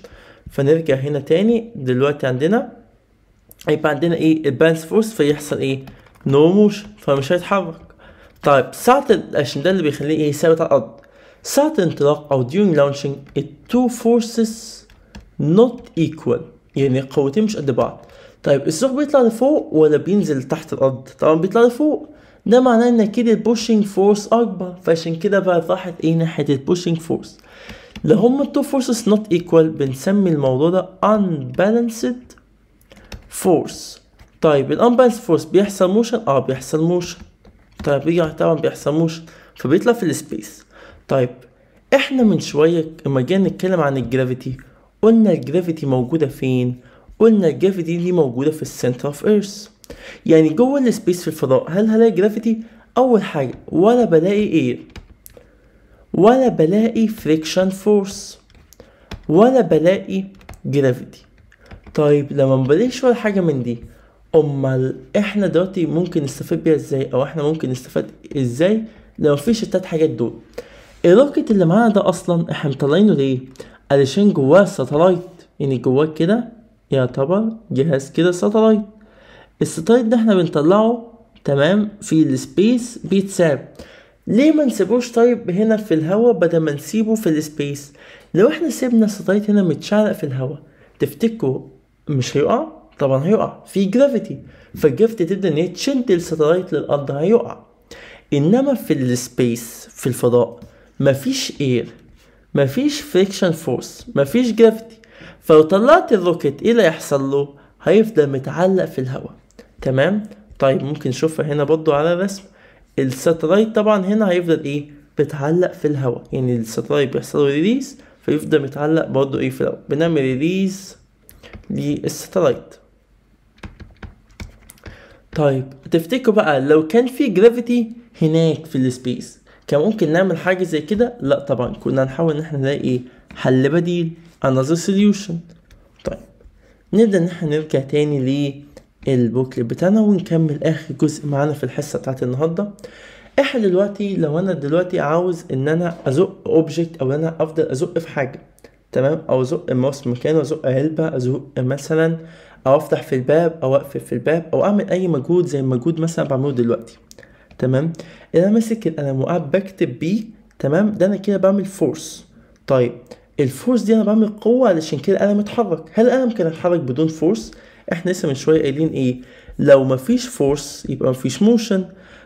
فنرجع هنا تاني دلوقتي عندنا إيه، يبقى عندنا ايه البالانس فورس فيحصل ايه نو موشن فمش هيتحرك طيب ساعة عشان ده اللي بيخليه ايه ثابت على الارض ساعة الانطلاق او during launching التو فورسز نوت ايكوال يعني قوتين مش قد بعض طيب السوق بيطلع لفوق ولا بينزل تحت الارض طبعا بيطلع لفوق ده معناه ان كده البوشنج فورس اكبر فعشان كده بقى راحت ايه ناحيه البوشنج فورس لو هما التو فورسز نوت ايكوال بنسمي الموضوع ده unbalanced فورس طيب الانبالانس فورس بيحصل موشن اه بيحصل موشن طيب رجع طبعا بيحصل موشن فبيطلع في السبيس طيب احنا من شويه لما جينا نتكلم عن الجرافيتي قلنا الجرافيتي موجوده فين قلنا الجرافيتي دي موجوده في السنتر اوف ايرث يعني جوه السبيس في الفضاء هل هلاقي جرافيتي اول حاجه ولا بلاقي اير ولا بلاقي فريكشن فورس ولا بلاقي جرافيتي طيب لما مبلاقيش ولا حاجة من دي امال احنا دلوقتي ممكن نستفيد بيها ازاي او احنا ممكن نستفاد ازاي لو مفيش التلات حاجات دول الروكت اللي معانا ده اصلا احنا مطلعينه ليه علشان جواه ساتلايت يعني جواه كده يعتبر جهاز كده ساتلايت الساتلايت ده احنا بنطلعه تمام في السبيس بيتساب ليه ما نسيبوش طيب هنا في الهوا بدل ما نسيبه في السبيس لو احنا سيبنا الساتلايت هنا متشعلق في الهوا تفتكروا مش هيقع طبعا هيقع في جرافيتي فالجرافيتي تبدا ان هي تشد الستلايت للارض هيقع انما في السبيس في الفضاء مفيش اير مفيش فريكشن فورس مفيش جرافيتي فلو طلعت الروكت ايه اللي هيحصل له هيفضل متعلق في الهواء تمام طيب ممكن نشوفها هنا برضو على الرسم الستلايت طبعا هنا هيفضل ايه بتعلق في الهواء يعني الستلايت بيحصل له ريليز فيفضل متعلق برضو ايه في الهواء بنعمل ريليز للستلايت طيب تفتكروا بقى لو كان في جرافيتي هناك في السبيس كان ممكن نعمل حاجه زي كده لا طبعا كنا هنحاول ان احنا نلاقي ايه حل بديل another solution طيب نبدا ان احنا نرجع تاني للبوكلت بتاعنا ونكمل اخر جزء معانا في الحصه بتاعت النهارده احنا دلوقتي لو انا دلوقتي عاوز ان انا ازق اوبجكت او انا افضل ازق في حاجه تمام او ازق الماوس في مكانه ازق علبه ازق مثلا او افتح في الباب او اقفل في الباب او اعمل اي مجهود زي المجهود مثلا بعمله دلوقتي تمام انا ماسك القلم وقاعد بكتب بيه تمام ده انا كده بعمل فورس طيب الفورس دي انا بعمل قوه علشان كده القلم اتحرك هل القلم كان اتحرك بدون فورس احنا لسه من شويه قايلين ايه لو مفيش فورس يبقى مفيش موشن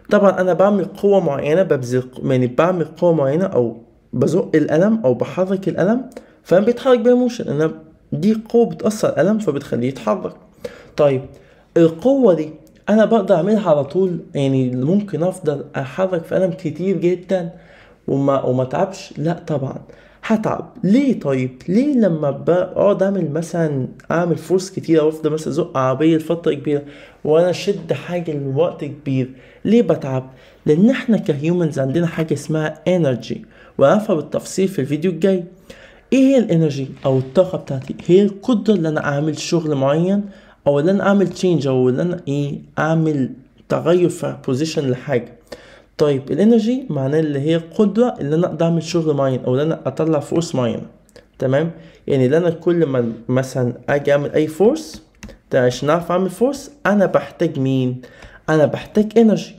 طبعا انا بعمل قوه معينه ببذل يعني بعمل قوه معينه او بزق القلم او بحرك القلم بيتحرك بالموشن انا دي قوه بتاثر الم فبتخليه يتحرك طيب القوه دي انا بقدر اعملها على طول يعني ممكن افضل احرك في الم كتير جدا وما وما تعبش لا طبعا هتعب ليه طيب ليه لما بقعد اعمل مثلا اعمل فورس كتير او افضل مثلا ازق عربيه لفتره كبيره وانا اشد حاجه لوقت كبير ليه بتعب لان احنا كهيومنز عندنا حاجه اسمها انرجي وعارفها بالتفصيل في الفيديو الجاي ايه هي الانرجي او الطاقه بتاعتي هي القدره ان انا اعمل شغل معين او ان انا اعمل تشينج او ان انا ايه اعمل تغير في بوزيشن لحاجه طيب الانرجي معناه اللي هي القدره ان انا اقدر اعمل شغل معين او ان انا اطلع فورس معينه تمام يعني ان انا كل ما مثلا اجي اعمل اي فورس عشان اعرف اعمل فورس انا بحتاج مين انا بحتاج انرجي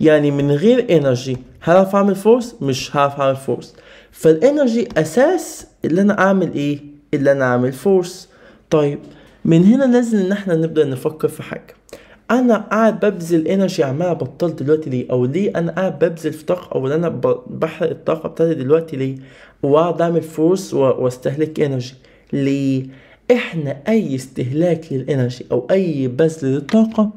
يعني من غير انرجي هعرف اعمل فورس مش هعرف اعمل فورس فالانرجي اساس اللي انا اعمل ايه اللي انا اعمل فورس طيب من هنا لازم ان احنا نبدا نفكر في حاجه انا قاعد ببذل انرجي عمال بطلت دلوقتي ليه او ليه انا قاعد ببذل في طاقه او انا بحرق الطاقه بتاعتي دلوقتي ليه واقعد اعمل فورس واستهلك انرجي ليه احنا اي استهلاك للانرجي او اي بذل للطاقه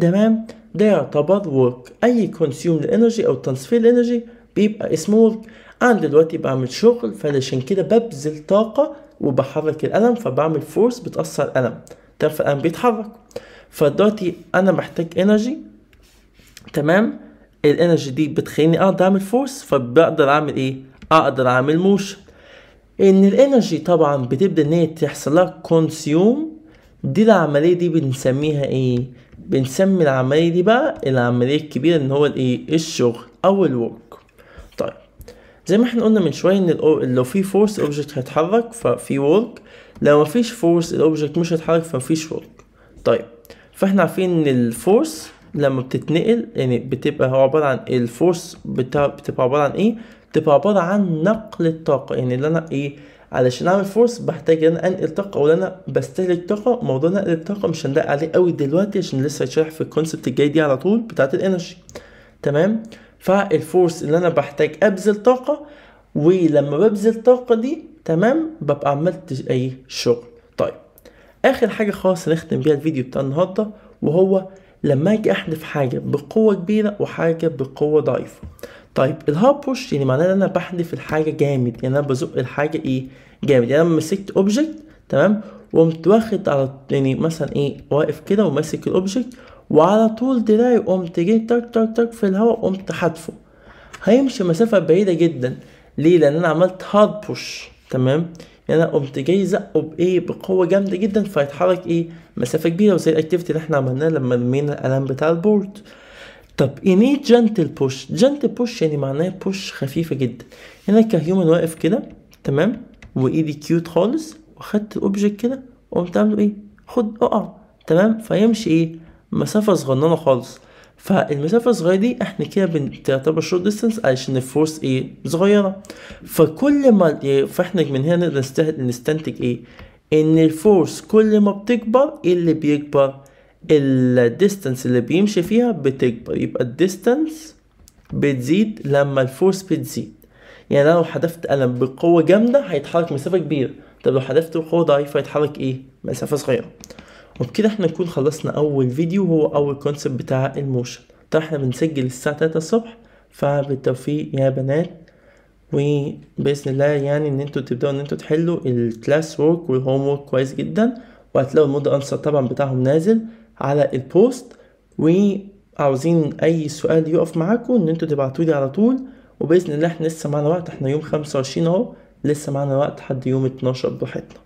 تمام ده يعتبر ورك اي كونسيوم للانرجي او ترانسفير للانرجي بيبقى سموث انا دلوقتي بعمل شغل فعشان كده ببذل طاقة وبحرك القلم فبعمل فورس بتأثر القلم تعرف القلم بيتحرك فدلوقتي انا محتاج انرجي تمام الانرجي دي بتخليني اقدر اعمل فورس فبقدر اعمل ايه اقدر اعمل موش ان الانرجي طبعا بتبدا ان هي تحصل لها كونسيوم دي العمليه دي بنسميها ايه بنسمي العمليه دي بقى العمليه الكبيره ان هو الايه الشغل او الورك زي ما احنا قلنا من شويه ان لو في فورس الاوبجكت هيتحرك ففي ورك لو مفيش فورس الاوبجكت مش هيتحرك فمفيش ورك طيب فاحنا عارفين ان الفورس لما بتتنقل يعني بتبقى هو عباره عن الفورس بتبقى عباره عن ايه بتبقى عباره عن نقل الطاقه يعني اللي انا ايه علشان اعمل فورس بحتاج ان انا انقل طاقه او انا بستهلك طاقه موضوع نقل الطاقه مش هندق عليه قوي دلوقتي عشان لسه هيتشرح في الكونسبت الجاي دي على طول بتاعه الانرجي تمام فالفورس اللي انا بحتاج ابذل طاقه ولما ببذل الطاقه دي تمام ببقى عملت اي شغل طيب اخر حاجه خالص هنختم بيها الفيديو بتاع النهارده وهو لما اجي احذف حاجه بقوه كبيره وحاجه بقوه ضعيفه طيب الهاب بوش يعني معناه ان انا بحذف الحاجه جامد يعني انا بزق الحاجه ايه جامد يعني انا مسكت اوبجكت تمام وقمت واخد على يعني مثلا ايه واقف كده وماسك الاوبجكت وعلى طول دراعي قمت جاي تك تك تك في الهواء قمت حدفه هيمشي مسافة بعيدة جدا ليه لأن أنا عملت هارد بوش تمام يعني أنا قمت جاي زقه بإيه بقوة جامدة جدا فهيتحرك إيه مسافة كبيرة وزي الأكتيفيتي اللي إحنا عملناه لما رمينا القلم بتاع البورد طب يعني إيه جنتل بوش جنتل بوش يعني معناه بوش خفيفة جدا هنا كهيومن واقف كده تمام وإيدي كيوت خالص وخدت الاوبجيكت كده وقمت عامله إيه خد اقع تمام فيمشي إيه مسافة صغننة خالص فالمسافة الصغيرة دي احنا كده بتعتبر شورت ديستانس علشان الفورس ايه صغيرة فكل ما فاحنا من هنا نقدر نستنتج ايه ان الفورس كل ما بتكبر ايه اللي بيكبر الديستانس اللي بيمشي فيها بتكبر يبقى الديستانس بتزيد لما الفورس بتزيد يعني انا لو حدفت قلم بقوة جامدة هيتحرك مسافة كبيرة طب لو حدفته بقوة ضعيفة هيتحرك ايه مسافة صغيرة وبكده احنا نكون خلصنا اول فيديو هو اول كونسبت بتاع الموشن طيب احنا بنسجل الساعة 3 الصبح فبالتوفيق يا بنات وباذن الله يعني ان انتوا تبداوا ان انتوا تحلوا الكلاس وورك والهوم وورك كويس جدا وهتلاقوا المود انسر طبعا بتاعهم نازل على البوست وعاوزين اي سؤال يقف معاكم ان انتوا تبعتولي على طول وباذن الله احنا لسه معانا وقت احنا يوم 25 اهو لسه معانا وقت لحد يوم 12 براحتنا